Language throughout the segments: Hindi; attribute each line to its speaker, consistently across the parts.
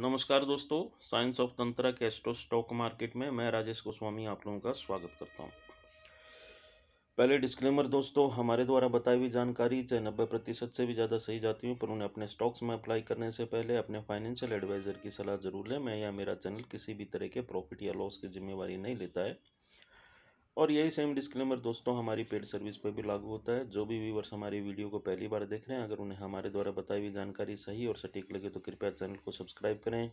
Speaker 1: नमस्कार दोस्तों साइंस ऑफ तंत्रा कैस्टो स्टॉक मार्केट में मैं राजेश गोस्वामी आप लोगों का स्वागत करता हूं पहले डिस्क्लेमर दोस्तों हमारे द्वारा बताई हुई जानकारी चाहे नब्बे प्रतिशत से भी ज़्यादा सही जाती हूँ पर उन्हें अपने स्टॉक्स में अप्लाई करने से पहले अपने फाइनेंशियल एडवाइज़र की सलाह जरूर लें मैं या मेरा चैनल किसी भी तरह के प्रॉफिट या लॉस की जिम्मेवारी नहीं लेता है और यही सेम डिस्क्लेमर दोस्तों हमारी पेड सर्विस पर भी लागू होता है जो भी व्यूवर्स हमारी वीडियो को पहली बार देख रहे हैं अगर उन्हें हमारे द्वारा बताई हुई जानकारी सही और सटीक लगे तो कृपया चैनल को सब्सक्राइब करें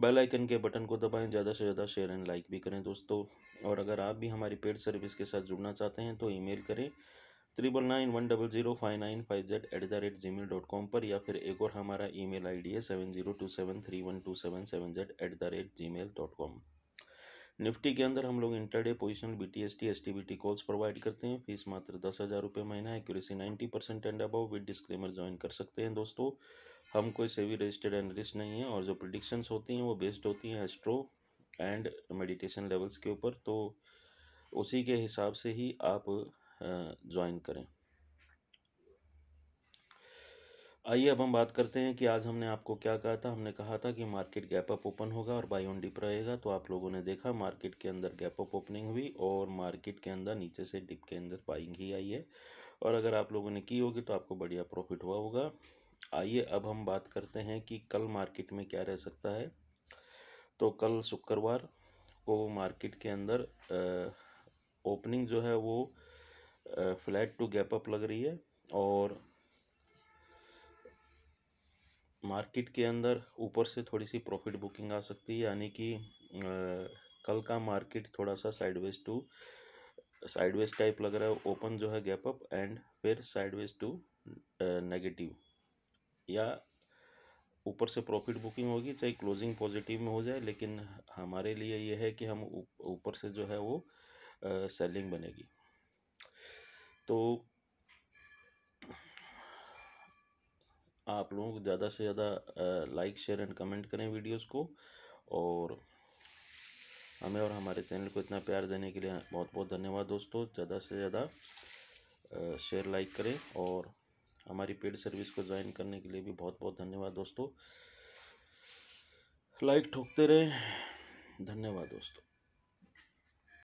Speaker 1: बेल आइकन के बटन को दबाएं ज़्यादा से ज़्यादा शेयर एंड लाइक भी करें दोस्तों और अगर आप भी हमारी पेड सर्विस के साथ जुड़ना चाहते हैं तो ईमेल करें triple nine one double zero five nine five Z at the rate Gmail dot com पर या फिर एक और हमारा ईमेल आईडी है seven zero two seven three one two seven seven Z at the rate Gmail dot com Nifty के अंदर हम लोग intraday positional B T S T S T B T calls provide करते हैं फीस मात्र दस हज़ार रुपये महीना accuracy ninety percent and about with disclaimer join कर सकते हैं दोस्तों हम कोई सेवी रजिस्टर्ड एनलिस्ट नहीं है और जो प्रिडिक्शंस होती हैं वो बेस्ड होती हैं एस्ट्रो एंड मेडिटेशन लेवल्स के ऊपर तो उसी के हिसाब से ही आप ज्वाइन करें आइए अब हम बात करते हैं कि आज हमने आपको क्या कहा था हमने कहा था कि मार्केट गैप अप ओपन होगा और बाई ऑन डिप रहेगा तो आप लोगों ने देखा मार्केट के अंदर गैप अप ओपनिंग हुई और मार्केट के अंदर नीचे से डिप के अंदर बाइंग ही आई है और अगर आप लोगों ने की होगी तो आपको बढ़िया प्रॉफिट हुआ होगा आइए अब हम बात करते हैं कि कल मार्केट में क्या रह सकता है तो कल शुक्रवार को मार्केट के अंदर ओपनिंग जो है वो फ्लैट टू गैप अप लग रही है और मार्केट के अंदर ऊपर से थोड़ी सी प्रॉफिट बुकिंग आ सकती है यानी कि कल का मार्केट थोड़ा सा साइडवेज टू साइडवेज टाइप लग रहा है ओपन जो है गैप अप एंड फिर साइडवेज टू नेगेटिव या ऊपर से प्रॉफिट बुकिंग होगी चाहे क्लोजिंग पॉजिटिव में हो जाए लेकिन हमारे लिए यह है कि हम ऊपर से जो है वो सेलिंग बनेगी तो आप लोगों को ज़्यादा से ज़्यादा लाइक शेयर एंड कमेंट करें वीडियोस को और हमें और हमारे चैनल को इतना प्यार देने के लिए बहुत बहुत धन्यवाद दोस्तों ज़्यादा से ज़्यादा शेयर लाइक करें और हमारी पेड सर्विस को ज्वाइन करने के लिए भी बहुत बहुत धन्यवाद दोस्तों लाइक ठोकते रहें धन्यवाद दोस्तों